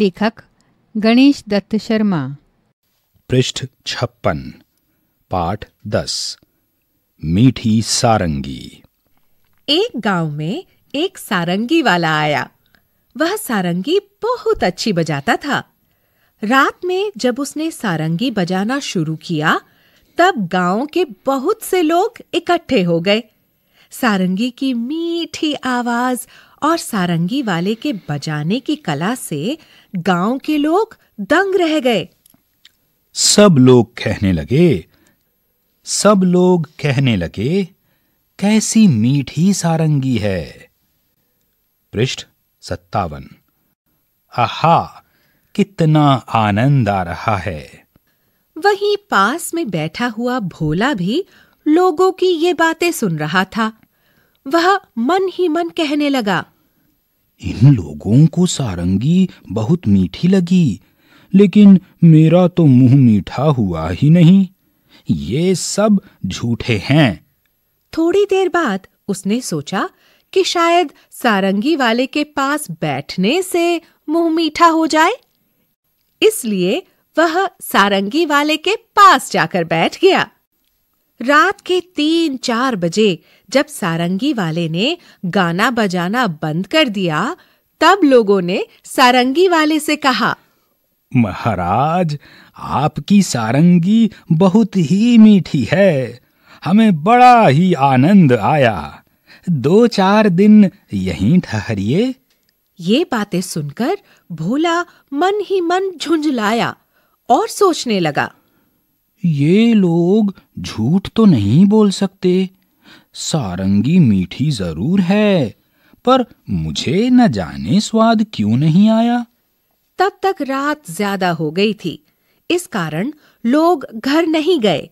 लेखक गणेश दत्त शर्मा पृष्ठ छप्पन पाठ दस मीठी सारंगी एक गांव में एक सारंगी वाला आया वह सारंगी बहुत अच्छी बजाता था रात में जब उसने सारंगी बजाना शुरू किया तब गांव के बहुत से लोग इकट्ठे हो गए सारंगी की मीठी आवाज और सारंगी वाले के बजाने की कला से गांव के लोग दंग रह गए सब लोग कहने लगे सब लोग कहने लगे कैसी मीठी सारंगी है पृष्ठ सत्तावन आहा कितना आनंद आ रहा है वहीं पास में बैठा हुआ भोला भी लोगों की ये बातें सुन रहा था वह मन ही मन कहने लगा इन लोगों को सारंगी बहुत मीठी लगी लेकिन मेरा तो मुंह मीठा हुआ ही नहीं ये सब झूठे हैं थोड़ी देर बाद उसने सोचा कि शायद सारंगी वाले के पास बैठने से मुंह मीठा हो जाए इसलिए वह सारंगी वाले के पास जाकर बैठ गया रात के तीन चार बजे जब सारंगी वाले ने गाना बजाना बंद कर दिया तब लोगों ने सारंगी वाले से कहा महाराज आपकी सारंगी बहुत ही मीठी है हमें बड़ा ही आनंद आया दो चार दिन यहीं ठहरिए ये बातें सुनकर भोला मन ही मन झुंझलाया और सोचने लगा ये लोग झूठ तो नहीं बोल सकते सारंगी मीठी जरूर है पर मुझे न जाने स्वाद क्यों नहीं आया तब तक रात ज्यादा हो गई थी इस कारण लोग घर नहीं गए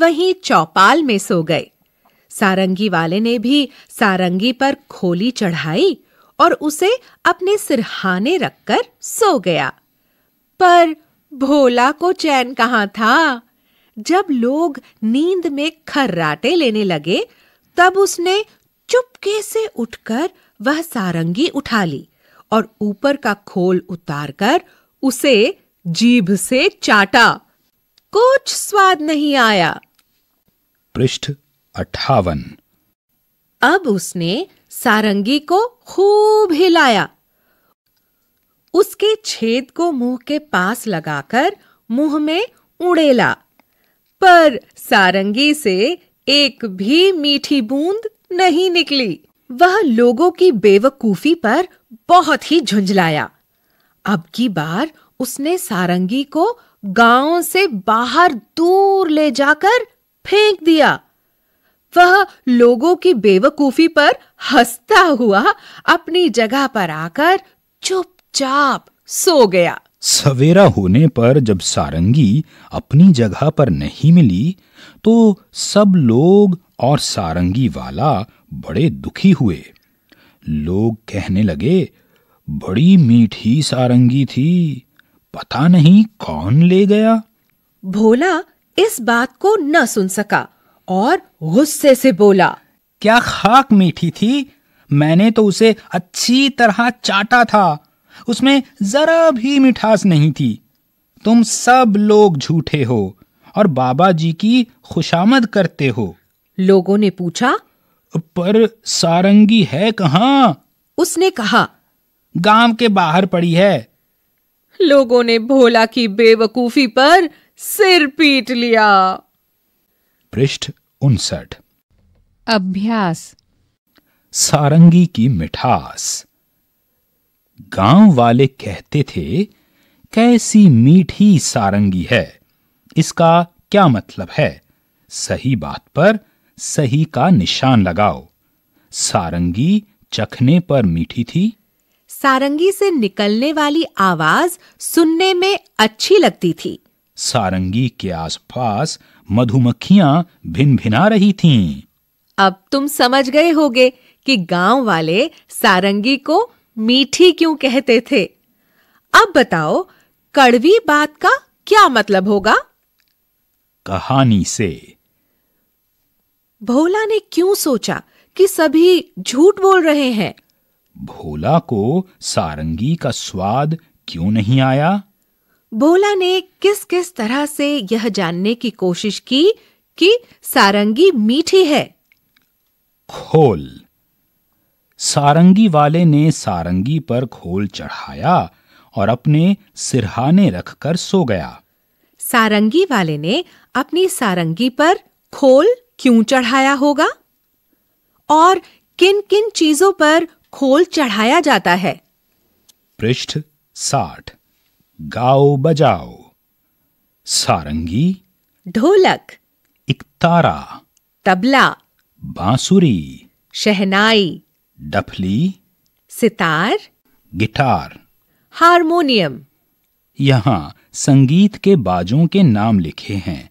वहीं चौपाल में सो गए सारंगी वाले ने भी सारंगी पर खोली चढ़ाई और उसे अपने सिरहाने रखकर सो गया पर भोला को चैन कहाँ था जब लोग नींद में खर्राटे लेने लगे तब उसने चुपके से उठकर वह सारंगी उठा ली और ऊपर का खोल उतारकर उसे जीभ से चाटा कुछ स्वाद नहीं आया पृष्ठ अठावन अब उसने सारंगी को खूब हिलाया उसके छेद को मुंह के पास लगाकर मुंह में उड़ेला पर सारंगी से एक भी मीठी बूंद नहीं निकली वह लोगों की बेवकूफी पर बहुत ही झुंझलाया अब की बार उसने सारंगी को गांव से बाहर दूर ले जाकर फेंक दिया वह लोगों की बेवकूफी पर हंसता हुआ अपनी जगह पर आकर चुपचाप सो गया सवेरा होने पर जब सारंगी अपनी जगह पर नहीं मिली तो सब लोग और सारंगी वाला बड़े दुखी हुए लोग कहने लगे बड़ी मीठी सारंगी थी पता नहीं कौन ले गया भोला इस बात को न सुन सका और गुस्से से बोला क्या खाक मीठी थी मैंने तो उसे अच्छी तरह चाटा था उसमें जरा भी मिठास नहीं थी तुम सब लोग झूठे हो और बाबा जी की खुशामद करते हो लोगों ने पूछा पर सारंगी है कहाँ उसने कहा गांव के बाहर पड़ी है लोगों ने भोला की बेवकूफी पर सिर पीट लिया पृष्ठ उनसठ अभ्यास सारंगी की मिठास गांव वाले कहते थे कैसी मीठी सारंगी है इसका क्या मतलब है सही बात पर सही का निशान लगाओ सारंगी चखने पर मीठी थी सारंगी से निकलने वाली आवाज सुनने में अच्छी लगती थी सारंगी के आसपास मधुमक्खियां भिन भिना रही थीं। अब तुम समझ गए होगे कि गांव वाले सारंगी को मीठी क्यों कहते थे अब बताओ कड़वी बात का क्या मतलब होगा कहानी से भोला ने क्यों सोचा कि सभी झूठ बोल रहे हैं भोला को सारंगी का स्वाद क्यों नहीं आया भोला ने किस किस तरह से यह जानने की कोशिश की कि सारंगी मीठी है खोल सारंगी वाले ने सारंगी पर खोल चढ़ाया और अपने सिरहाने रखकर सो गया सारंगी वाले ने अपनी सारंगी पर खोल क्यों चढ़ाया होगा और किन किन चीजों पर खोल चढ़ाया जाता है पृष्ठ साठ गाओ बजाओ सारंगी ढोलक इकतारा तबला बांसुरी शहनाई डफली सितार गिटार हारमोनियम यहाँ संगीत के बाजों के नाम लिखे हैं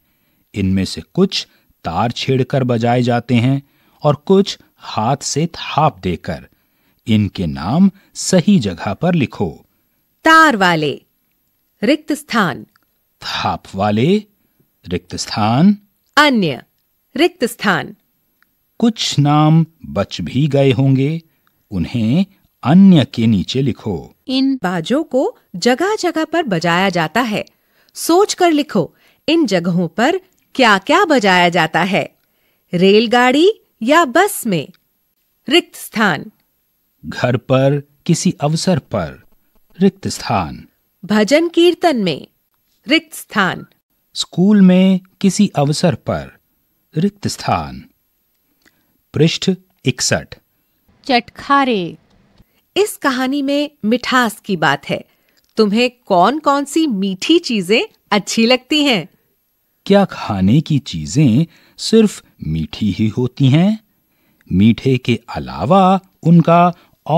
इनमें से कुछ तार छेड़कर बजाए जाते हैं और कुछ हाथ से थाप देकर इनके नाम सही जगह पर लिखो तार वाले रिक्त स्थान थाप वाले रिक्त स्थान अन्य रिक्त स्थान कुछ नाम बच भी गए होंगे उन्हें अन्य के नीचे लिखो इन बाजों को जगह जगह पर बजाया जाता है सोच कर लिखो इन जगहों पर क्या क्या बजाया जाता है रेलगाड़ी या बस में रिक्त स्थान घर पर किसी अवसर पर रिक्त स्थान भजन कीर्तन में रिक्त स्थान स्कूल में किसी अवसर पर रिक्त स्थान पृष्ठ इकसठ चटखारे इस कहानी में मिठास की बात है तुम्हें कौन कौन सी मीठी चीजें अच्छी लगती हैं? क्या खाने की चीजें सिर्फ मीठी ही होती हैं मीठे के अलावा उनका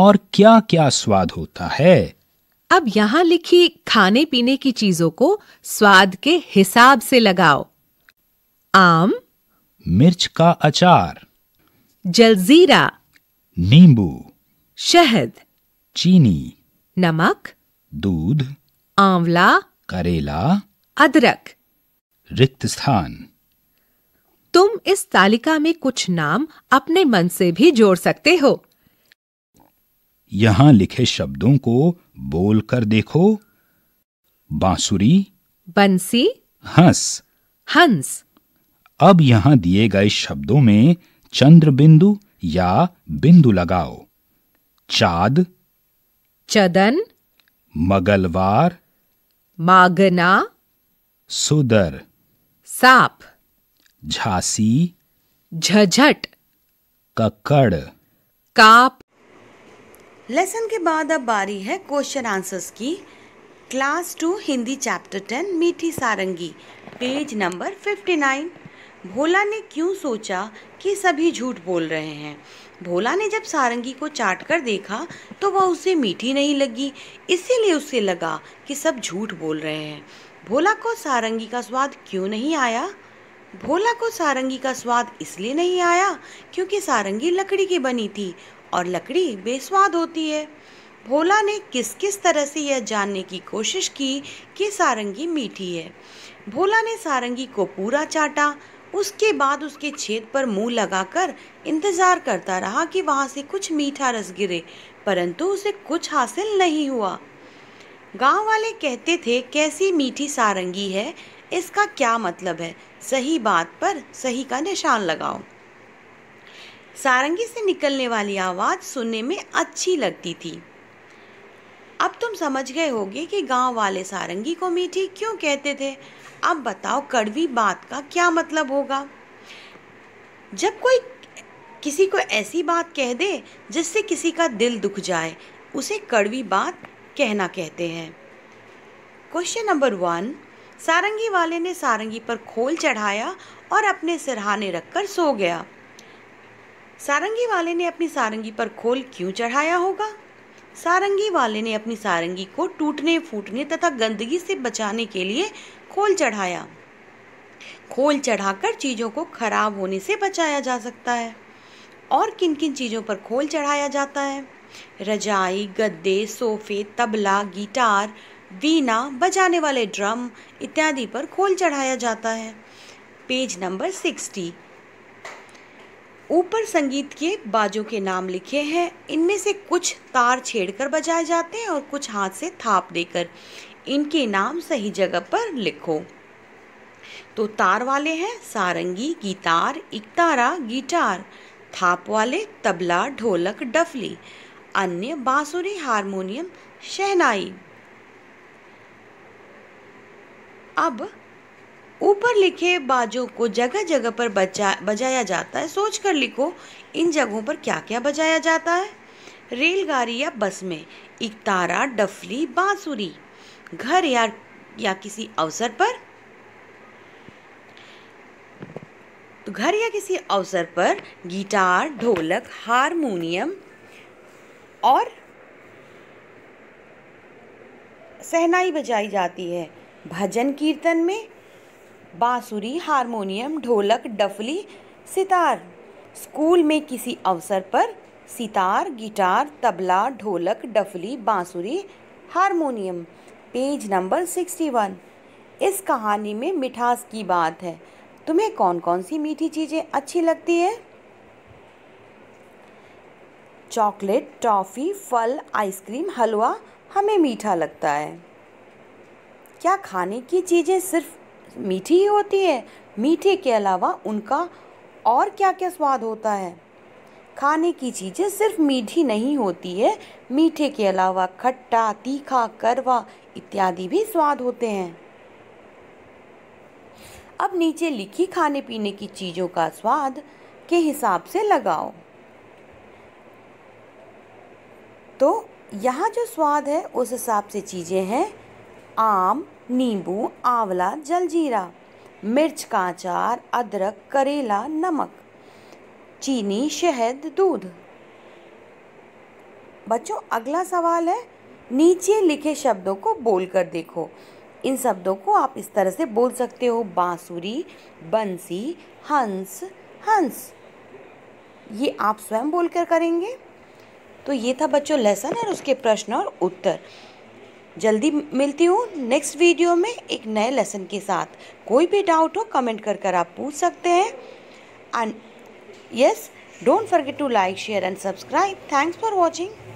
और क्या क्या स्वाद होता है अब यहाँ लिखी खाने पीने की चीजों को स्वाद के हिसाब से लगाओ आम मिर्च का अचार जलजीरा नींबू शहद चीनी नमक दूध आंवला करेला अदरक रिक्त स्थान तुम इस तालिका में कुछ नाम अपने मन से भी जोड़ सकते हो यहाँ लिखे शब्दों को बोलकर देखो बांसुरी बंसी हंस हंस अब यहाँ दिए गए शब्दों में चंद्र बिंदु या बिंदु लगाओ चाद चदन मगलवार मागना सुदर साप झांसी झट ककड़ काप लेसन के बाद अब बारी है क्वेश्चन आंसर्स की class two Hindi chapter ten Meethi Sarangi page number fifty nine Bhola ने क्यों सोचा कि सभी झूठ बोल रहे हैं भोला ने जब सारंगी को चाट कर देखा तो वह उसे मीठी नहीं लगी इसीलिए उसे लगा कि सब झूठ बोल रहे हैं भोला को सारंगी का स्वाद क्यों नहीं आया भोला को सारंगी का स्वाद इसलिए नहीं आया क्योंकि सारंगी लकड़ी की बनी थी और लकड़ी बेस्वाद होती है भोला ने किस किस तरह से यह जानने की कोशिश की कि सारंगी मीठी है भोला ने सारंगी को पूरा चाटा उसके बाद उसके छेद पर मुंह लगाकर इंतज़ार करता रहा कि वहाँ से कुछ मीठा रस गिरे परंतु उसे कुछ हासिल नहीं हुआ गांव वाले कहते थे कैसी मीठी सारंगी है इसका क्या मतलब है सही बात पर सही का निशान लगाओ सारंगी से निकलने वाली आवाज़ सुनने में अच्छी लगती थी अब तुम समझ गए होगे कि गांव वाले सारंगी को मीठी क्यों कहते थे अब बताओ कड़वी बात का क्या मतलब होगा जब कोई किसी को ऐसी बात कह दे जिससे किसी का दिल दुख जाए उसे कड़वी बात कहना कहते हैं क्वेश्चन नंबर वन सारंगी वाले ने सारंगी पर खोल चढ़ाया और अपने सिरहाने रखकर सो गया सारंगी वाले ने अपनी सारंगी पर खोल क्यों चढ़ाया होगा सारंगी वाले ने अपनी सारंगी को टूटने फूटने तथा गंदगी से बचाने के लिए खोल चढ़ाया खोल चढ़ाकर चीज़ों को खराब होने से बचाया जा सकता है और किन किन चीज़ों पर खोल चढ़ाया जाता है रजाई गद्दे सोफे तबला गिटार वीना बजाने वाले ड्रम इत्यादि पर खोल चढ़ाया जाता है पेज नंबर सिक्सटी ऊपर संगीत के बाजों के नाम लिखे हैं इनमें से कुछ तार छेड़कर बजाए जाते हैं और कुछ हाथ से थाप देकर इनके नाम सही जगह पर लिखो तो तार वाले हैं सारंगी गिटार इकतारा गिटार थाप वाले तबला ढोलक डफली अन्य बांसुरी हारमोनियम शहनाई अब ऊपर लिखे बाजों को जगह जगह पर बजा बजाया जाता है सोच कर लिखो इन जगहों पर क्या क्या बजाया जाता है रेलगाड़ी या बस में इकतारा डफली बांसुरी घर या या किसी अवसर पर तो घर या किसी अवसर पर गिटार ढोलक हारमोनियम और सहनाई बजाई जाती है भजन कीर्तन में बांसुरी हारमोनियम ढोलक डफली सितार स्कूल में किसी अवसर पर सितार गिटार तबला ढोलक डफली बांसुरी harmonium page number sixty one इस कहानी में मिठास की बात है तुम्हें कौन कौन सी मीठी चीज़ें अच्छी लगती है चॉकलेट टॉफ़ी फल आइसक्रीम हलवा हमें मीठा लगता है क्या खाने की चीज़ें सिर्फ मीठी ही होती है मीठे के अलावा उनका और क्या क्या स्वाद होता है खाने की चीज़ें सिर्फ मीठी नहीं होती है मीठे के अलावा खट्टा तीखा करवा इत्यादि भी स्वाद होते हैं अब नीचे लिखी खाने पीने की चीज़ों का स्वाद के हिसाब से लगाओ तो यहाँ जो स्वाद है उस हिसाब से चीज़ें हैं आम नींबू आंवला जलजीरा मिर्च का अचार अदरक करेला नमक चीनी शहद दूध बच्चों अगला सवाल है नीचे लिखे शब्दों को बोल कर देखो इन शब्दों को आप इस तरह से बोल सकते हो बांसुरी बंसी हंस हंस ये आप स्वयं बोलकर करेंगे तो ये था बच्चों लेसन और उसके प्रश्न और उत्तर जल्दी मिलती हूँ नेक्स्ट वीडियो में एक नए लेसन के साथ कोई भी डाउट हो कमेंट कर कर आप पूछ सकते हैं and yes don't forget to like share and subscribe thanks for watching